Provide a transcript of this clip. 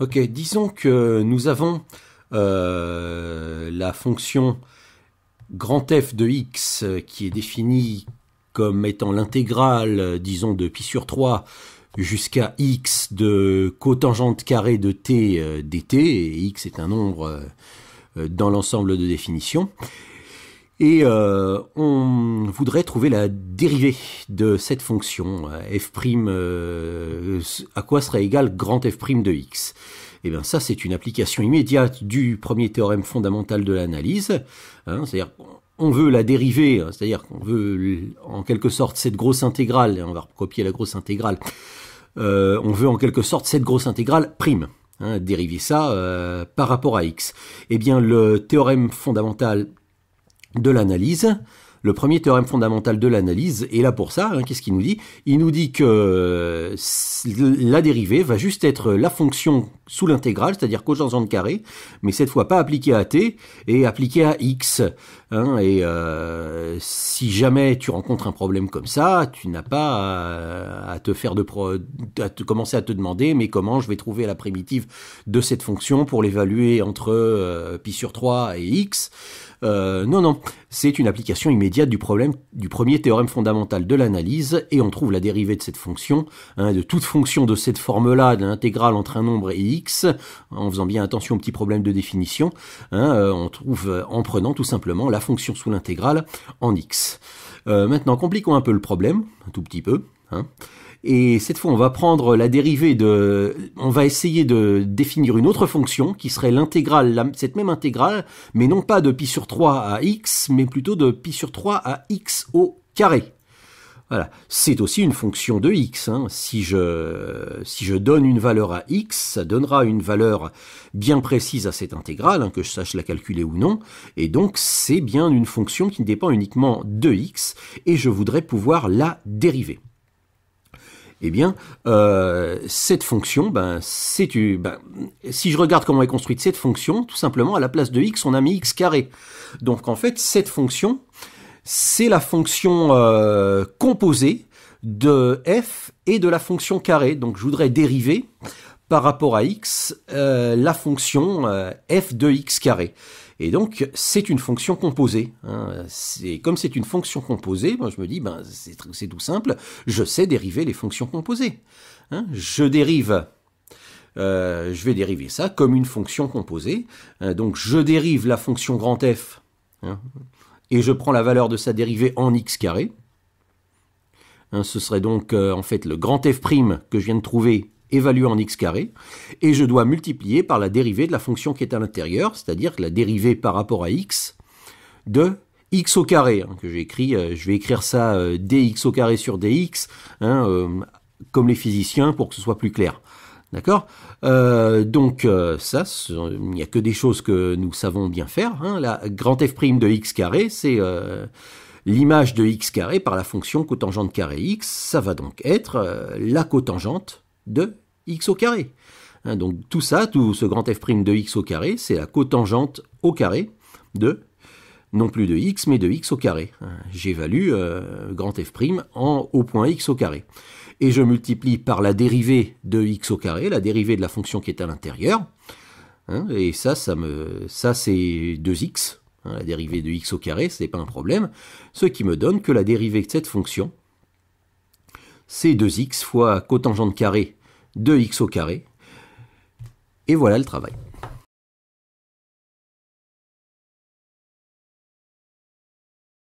Ok, disons que nous avons euh, la fonction grand f de x euh, qui est définie comme étant l'intégrale, euh, disons, de pi sur 3 jusqu'à x de cotangente carré de t dt, et x est un nombre dans l'ensemble de définition. Et euh, on voudrait trouver la dérivée de cette fonction, euh, f' euh, à quoi serait égal grand f' de x. Et eh bien ça, c'est une application immédiate du premier théorème fondamental de l'analyse. Hein, c'est-à-dire qu'on veut la dérivée, hein, c'est-à-dire qu'on veut en quelque sorte cette grosse intégrale, on va recopier la grosse intégrale, on veut en quelque sorte cette grosse intégrale prime. Hein, dériver ça par rapport à x. Et eh bien, le théorème fondamental de l'analyse le premier théorème fondamental de l'analyse est là pour ça. Hein, qu'est-ce qu'il nous dit Il nous dit que euh, la dérivée va juste être la fonction sous l'intégrale, c'est-à-dire de carré, mais cette fois pas appliquée à t et appliquée à x. Hein, et euh, si jamais tu rencontres un problème comme ça, tu n'as pas à, te faire de pro, à te commencer à te demander mais comment je vais trouver la primitive de cette fonction pour l'évaluer entre euh, pi sur 3 et x. non, non, c'est une application immédiate du problème du premier théorème fondamental de l'analyse, et on trouve la dérivée de cette fonction, hein, de toute fonction de cette forme-là, de l'intégrale entre un nombre et x, en faisant bien attention au petit problème de définition, hein, euh, on trouve euh, en prenant tout simplement la fonction sous l'intégrale en x. Euh, maintenant, compliquons un peu le problème, un tout petit peu. Hein. Et cette fois, on va prendre la dérivée de, on va essayer de définir une autre fonction qui serait l'intégrale, cette même intégrale, mais non pas de pi sur 3 à x, mais plutôt de pi sur 3 à x au carré. Voilà. C'est aussi une fonction de x. Hein. Si, je, donne une valeur à x, ça donnera une valeur bien précise à cette intégrale, hein, que je sache la calculer ou non. Et donc c'est bien une fonction qui ne dépend uniquement de x, et je voudrais pouvoir la dériver eh bien, euh, cette fonction, ben, c'est ben, si je regarde comment est construite cette fonction, tout simplement, à la place de x, on a mis x carré. Donc, en fait, cette fonction, c'est la fonction euh, composée de f et de la fonction carré. Donc, je voudrais dériver par rapport à x euh, la fonction f de x carré. Et donc, c'est une fonction composée. Hein. comme c'est une fonction composée, je me dis, ben, c'est tout simple, je sais dériver les fonctions composées. Hein. Je dérive euh, je vais dériver ça comme une fonction composée. Euh, donc je dérive la fonction grand f hein, et je prends la valeur de sa dérivée en x carré. ce serait donc euh, en fait le grand f prime que je viens de trouver évalué en x carré, et je dois multiplier par la dérivée de la fonction qui est à l'intérieur, c'est-à-dire la dérivée par rapport à x de x au carré, hein, que j'écris, euh, je vais écrire ça euh, dx au carré sur dx, hein, euh, comme les physiciens, pour que ce soit plus clair. D'accord Donc ça, il n'y a que des choses que nous savons bien faire. Hein. La grand f' prime de x carré, c'est l'image de x carré par la fonction cotangente carré x. Ça va donc être la cotangente de x au carré. Hein, donc tout ça, tout ce grand f' de x au carré, c'est la cotangente au carré de, non plus de x, mais de x au carré. Hein, j'évalue euh, grand f' en au point x au carré. Et je multiplie par la dérivée de x au carré, la dérivée de la fonction qui est à l'intérieur. Hein, et ça, ça, me, ça c'est 2x. la dérivée de x au carré, ce n'est pas un problème. Ce qui me donne que la dérivée de cette fonction, c'est 2x fois cotangente carré 2x au carré. Et voilà le travail.